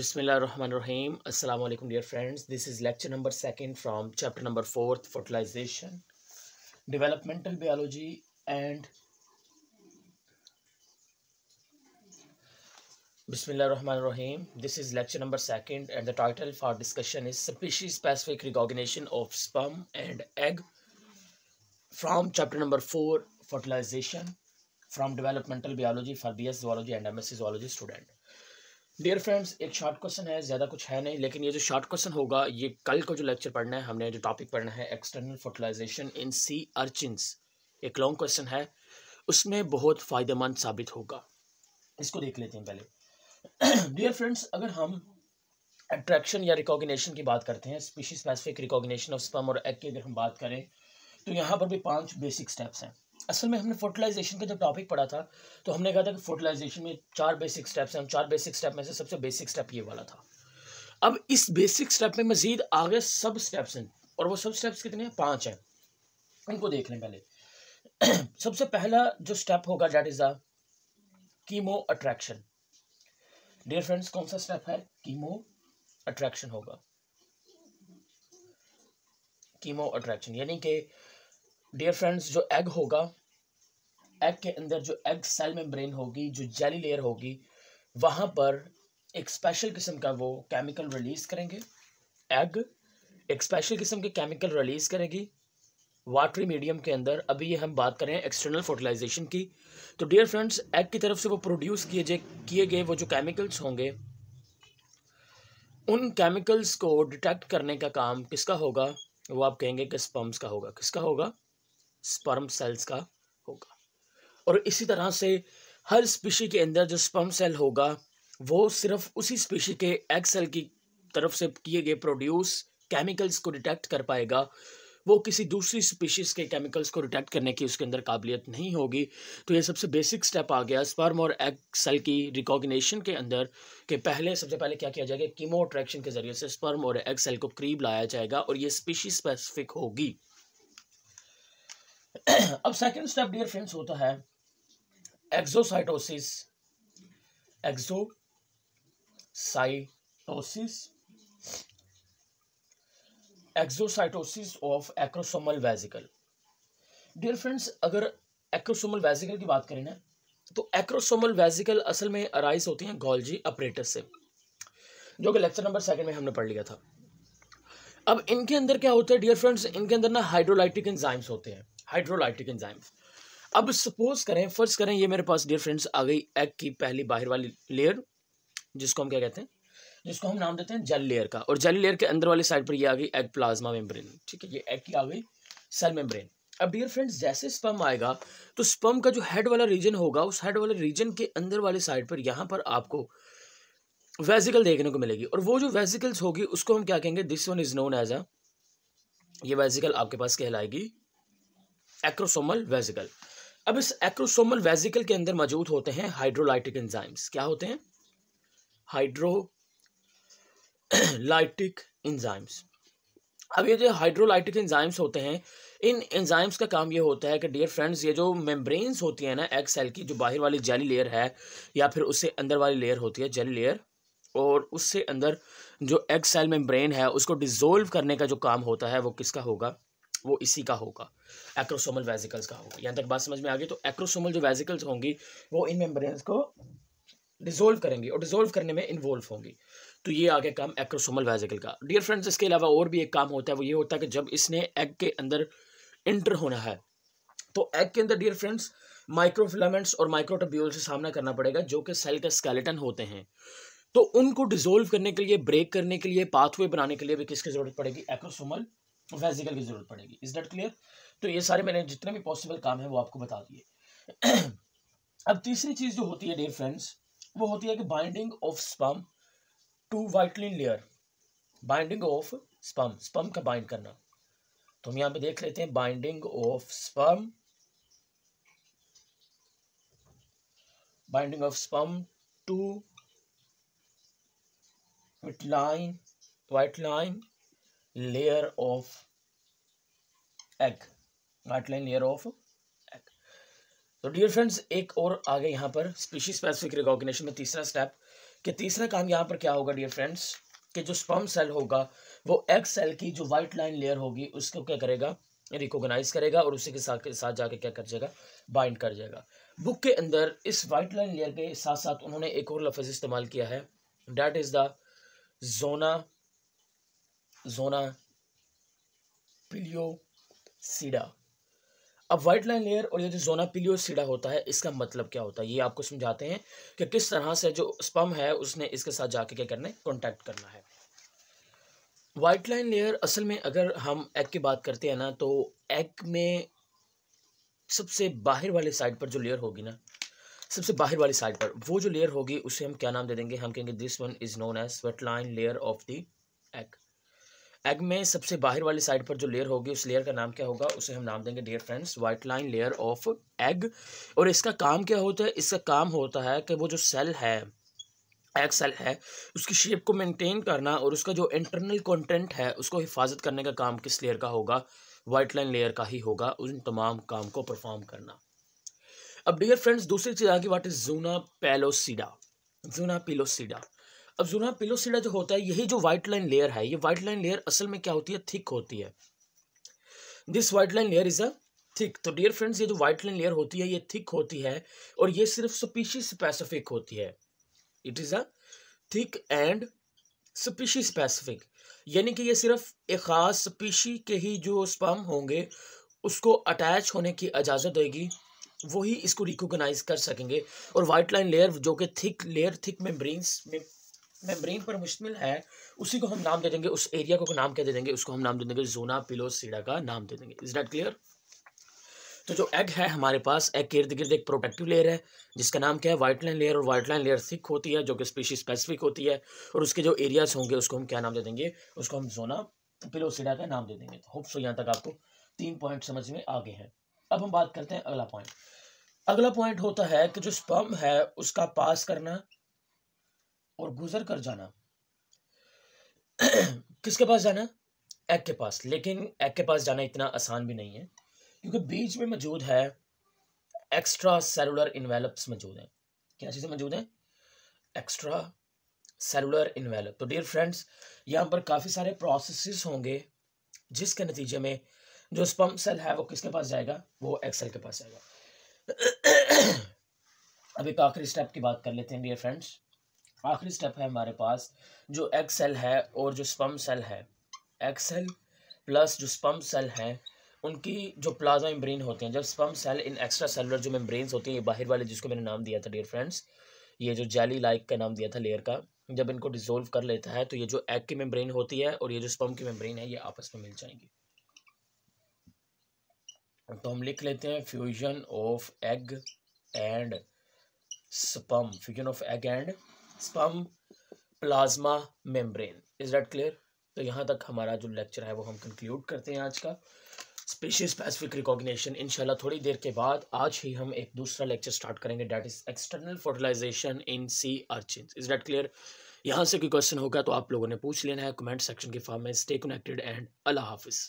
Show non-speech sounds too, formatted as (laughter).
Bismillah ar Rahman ar Rahim. Assalamu alaikum, dear friends. This is lecture number second from chapter number fourth fertilization, developmental biology, and Bismillah ar Rahman ar Rahim. This is lecture number second, and the title for discussion is Species Specific Recognition of Sperm and Egg from chapter number four fertilization from developmental biology for BS zoology and MSc zoology student. Dear friends एक short question है ज़्यादा कुछ है नहीं लेकिन ये जो short question होगा ये कल को जो लेक्चर पढ़ना है हमने जो टॉपिक पढ़ना है एक्सटर्नल फर्टिलाइजेशन इन सी अर्चिनस एक लॉन्ग क्वेश्चन है उसमें बहुत फ़ायदेमंद साबित होगा इसको देख लेते हैं पहले डियर (clears throat) फ्रेंड्स अगर हम अट्रैक्शन या रिकॉग्निशन की बात करते हैं species specific recognition of sperm और एग की अगर हम बात करें तो यहाँ पर भी पाँच बेसिक स्टेप्स हैं असल में हमने फर्टिलाइजेशन का जब टॉपिक पढ़ा था तो हमने कहा था कि फर्टिलाइजेशन में चार बेसिक स्टेप्स हैं चार बेसिक स्टेप में से सबसे बेसिक स्टेप ये वाला था अब इस बेसिक स्टेप में मजीद आगे सब स्टेप्स हैं और वो सब स्टेप्स कितने हैं पाँच हैं उनको देख लें पहले (clears throat) सबसे पहला जो स्टेप होगा that is the chemoattraction dear friends कौन सा स्टेप है कीमो अट्रैक्शन होगा कीमो अट्रैक्शन यानी कि डियर फ्रेंड्स जो एग होगा एग के अंदर जो एग सेल में ब्रेन होगी जो जेली लेयर होगी वहाँ पर एक स्पेशल किस्म का वो केमिकल रिलीज़ करेंगे एग एक स्पेशल किस्म के केमिकल रिलीज़ करेगी वाटरी मीडियम के अंदर अभी ये हम बात कर रहे हैं एक्सटर्नल फर्टिलाइजेशन की तो डियर फ्रेंड्स एग की तरफ से वो प्रोड्यूस किए किए गए वो जो केमिकल्स होंगे उन केमिकल्स को डिटेक्ट करने का काम किसका होगा वो आप कहेंगे कि स्पम्स का होगा किसका होगा स्पर्म सेल्स का होगा और इसी तरह से हर स्पीशी के अंदर जो स्पर्म सेल होगा वो सिर्फ उसी स्पीशी के एग सेल की तरफ से किए गए प्रोड्यूस केमिकल्स को डिटेक्ट कर पाएगा वो किसी दूसरी स्पीशीज़ के केमिकल्स को डिटेक्ट करने की उसके अंदर काबिलियत नहीं होगी तो ये सबसे बेसिक स्टेप आ गया स्पर्म और एग सेल की रिकॉग्निशन के अंदर के पहले सबसे पहले क्या किया जाएगा कीमो अट्रैक्शन के जरिए से स्पर्म और एग सेल को करीब लाया जाएगा और ये स्पीशी स्पेसिफिक होगी अब सेकंड स्टेप डियर फ्रेंड्स होता है exocytosis exocytosis exocytosis of acrosomal vesicle dear friends अगर एक्रोसोमल वेजिकल की बात करें ना तो एक्रोसोमल वेजिकल असल में अराइज होती हैं गोल्जी अपरेटर से जो कि लेक्चर नंबर सेकंड में हमने पढ़ लिया था अब इनके अंदर क्या होता है डियर फ्रेंड्स इनके अंदर ना हाइड्रोलाइटिक एंजाइम्स होते हैं हाइड्रोलाइटिक एंजाइम अब सपोज करें फर्ज करें ये मेरे पास डियर फ्रेंड्स आ गई एग की पहली बाहर वाली लेयर जिसको हम क्या कहते हैं जिसको हम नाम देते हैं जल लेयर का और जल लेयर के अंदर वाली साइड पर ये आ गई एग प्लाज्मा मेम्ब्रेन ठीक है ये एग की आ गई सेल मेम्ब्रेन अब डियर फ्रेंड्स जैसे स्पम आएगा तो स्पम का जो हेड वाला रीजन होगा उस हेड वाले रीजन के अंदर वाले साइड पर यहाँ पर आपको वेजिकल देखने को मिलेगी और वो जो वेजिकल्स होगी उसको हम क्या कहेंगे this one is known as a ये वेजिकल आपके पास कहलाएगी एक्रोसोमल वेजिकल अब इस एक्रोसोमल वेजिकल के अंदर मौजूद होते हैं हाइड्रोलाइटिक एंजाइम्स क्या होते हैं हाइड्रोलाइटिक एंजाइम्स अब ये जो हाइड्रोलाइटिक एंजाइम्स होते हैं इन एंजाइम्स का काम ये होता है कि डियर फ्रेंड्स ये जो मेम्ब्रेन्स होती है ना एग सेल की जो बाहर वाली जेली लेयर है या फिर उससे अंदर वाली लेयर होती है जेली लेयर और उससे अंदर जो एग सेल मेम्ब्रेन है उसको डिज़ोल्व करने का जो काम होता है वो किसका होगा वो इसी का होगा एक्रोसोमल वेजिकल्स का होगा यहाँ तक बात समझ में आ गई तो एक्रोसोमल जो वेजिकल्स होंगी वो इन मेम्ब्रेन्स को डिजोल्व करेंगी और डिजोल्व करने में इन्वॉल्व होंगी तो ये आगे काम एक्रोसोमल वेजिकल का डियर फ्रेंड्स इसके अलावा और भी एक काम होता है वो ये होता है कि जब इसने एग के अंदर इंटर होना है तो एग के अंदर डियर फ्रेंड्स माइक्रोफिलामेंट्स और माइक्रोटोब्यूल से सामना करना पड़ेगा जो कि सेल का स्केलेटन होते हैं तो उनको डिजोल्व करने के लिए ब्रेक करने के लिए पाथवे बनाने के लिए भी किसकी जरूरत पड़ेगी एक्रोसोमल वेजिकल की ज़रूरत पड़ेगी इज डेट क्लियर तो ये सारे मैंने जितने भी पॉसिबल काम है वो आपको बता दिए (clears throat) अब तीसरी चीज़ जो होती है डेयर फ्रेंड्स वो होती है कि binding of sperm to vitelline layer binding of sperm sperm का बाइंड करना तो हम यहां पे देख लेते हैं binding of sperm binding of sperm to vitelline vitelline layer of egg outline layer of egg so dear friends ek aur aage yahan par species specific recognition mein teesra step ke तीसरा काम यहाँ पर क्या होगा dear friends ke जो sperm cell होगा वो egg cell की जो white लाइन लेयर होगी उसको क्या करेगा रिकोगनाइज करेगा और उसी के साथ के साथ जाके क्या कर जाएगा बाइंड कर जाएगा बुक के अंदर इस वाइट लाइन लेयर के साथ साथ उन्होंने एक और लफज इस्तेमाल किया है that is the zona zona pellucida अब व्हाइट लाइन लेयर और ये जो जोना पिलियोसीडा होता है इसका मतलब क्या होता है ये आपको समझाते हैं कि किस तरह से जो स्पम है उसने इसके साथ जाके क्या करना है कॉन्टैक्ट करना है वाइट लाइन लेयर असल में अगर हम एग की बात करते हैं ना तो एग में सबसे बाहर वाली साइड पर जो लेयर होगी ना सबसे बाहर वाली साइड पर वो जो लेयर होगी उसे हम क्या नाम दे देंगे हम कहेंगे this one is known as vitelline layer of the egg egg में सबसे बाहर वाली साइड पर जो लेयर होगी उस लेयर का नाम क्या होगा उसे हम नाम देंगे dear friends vitelline layer of egg और इसका काम क्या होता है इसका काम होता है कि वो जो सेल है एग सेल है उसकी शेप को मेंटेन करना और उसका जो इंटरनल कंटेंट है उसको हिफाजत करने का काम किस लेयर का होगा वाइट लाइन लेयर का ही होगा उन तमाम काम को परफॉर्म करना अब डियर फ्रेंड्स दूसरी चीज़ आगे वाट इज़ जूना पेलोसीडा जूना पिलोसीडा अब जुना पिलोसिडा जो होता है यही जो व्हाइट लाइन लेयर है ये व्हाइट लाइन लेयर असल में क्या होती है थिक होती है this vitelline layer is a thick तो डियर फ्रेंड्स ये जो व्हाइट लाइन लेयर होती है ये थिक होती है और ये सिर्फ स्पीशी स्पेसिफिक होती है it is a thick and species specific यानी कि ये सिर्फ एक ख़ास स्पीशी के ही जो स्पम होंगे उसको अटैच होने की इजाज़त देगी वही इसको रिकोगनाइज कर सकेंगे और वाइट लाइन लेयर जो कि थिक लेयर थिक मेम्ब्रेन्स में मेम्ब्रेन पर मुश्तमिल है उसी को हम नाम दे देंगे उस एरिया को नाम क्या दे देंगे उसको हम नाम दे देंगे जोना पिलो सीडा का नाम दे देंगे इज डैट क्लियर तो जो एग है हमारे पास एग के इर्द गिर्द एक प्रोटेक्टिव लेयर है जिसका नाम क्या है वाइट लाइन लेयर और वाइट लाइन लेयर थिक होती है जो कि स्पीशी स्पेसिफिक होती है और उसके जो एरियाज होंगे उसको हम क्या नाम दे देंगे उसको हम जोना पिलोसीडा का नाम दे देंगे तो होप सो यहाँ तक आपको तीन पॉइंट समझ में आगे हैं अब हम बात करते हैं अगला पॉइंट अगला पॉइंट होता है कि जो स्पम है उसका पास करना और गुजर कर जाना किसके पास जाना एक के पास लेकिन एक के पास जाना इतना आसान भी नहीं है क्योंकि बीच में मौजूद है एक्स्ट्रा सेलुलर इन्वेलप्स मौजूद हैं क्या चीज़ें मौजूद हैं एक्स्ट्रा सेलुलर इन्वेलप तो डियर फ्रेंड्स यहाँ पर काफ़ी सारे प्रोसेसेस होंगे जिसके नतीजे में जो स्पम सेल है वो किसके पास जाएगा वो एक्सेल के पास जाएगा (coughs) अभी आखिरी स्टेप की बात कर लेते हैं डियर फ्रेंड्स आखिरी स्टेप है हमारे पास जो एग सेल है और जो स्पम सेल है एग सेल प्लस जो स्पम सेल हैं उनकी जो प्लाज्मा मेम्ब्रेन होते हैं जब स्पम सेल इन एक्स्ट्रा सेलुलर जो मेम्ब्रेन्स होती हैं ये बाहर वाले जिसको मैंने नाम दिया था डियर फ्रेंड्स ये जो जेली लाइक का नाम दिया था लेयर का जब इनको डिजोल्व कर लेता है तो ये जो एग की मेम्ब्रेन होती है और ये जो स्पम की मेम्ब्रेन है ये आपस में मिल जाएंगी तो हम लिख लेते हैं fusion of egg and sperm fusion of egg and sperm plasma membrane is that clear तो यहाँ तक हमारा जो लेक्चर है वो हम कंक्लूड करते हैं आज का स्पेशल स्पेसिफिक रिकॉग्निशन इंशाल्लाह थोड़ी देर के बाद आज ही हम एक दूसरा लेक्चर स्टार्ट करेंगे that is external fertilization in sea urchin is that clear यहाँ से कोई क्वेश्चन होगा तो आप लोगों ने पूछ लेना है कमेंट सेक्शन के फॉर्म में स्टे कनेक्टेड एंड अल्लाह हाफिज़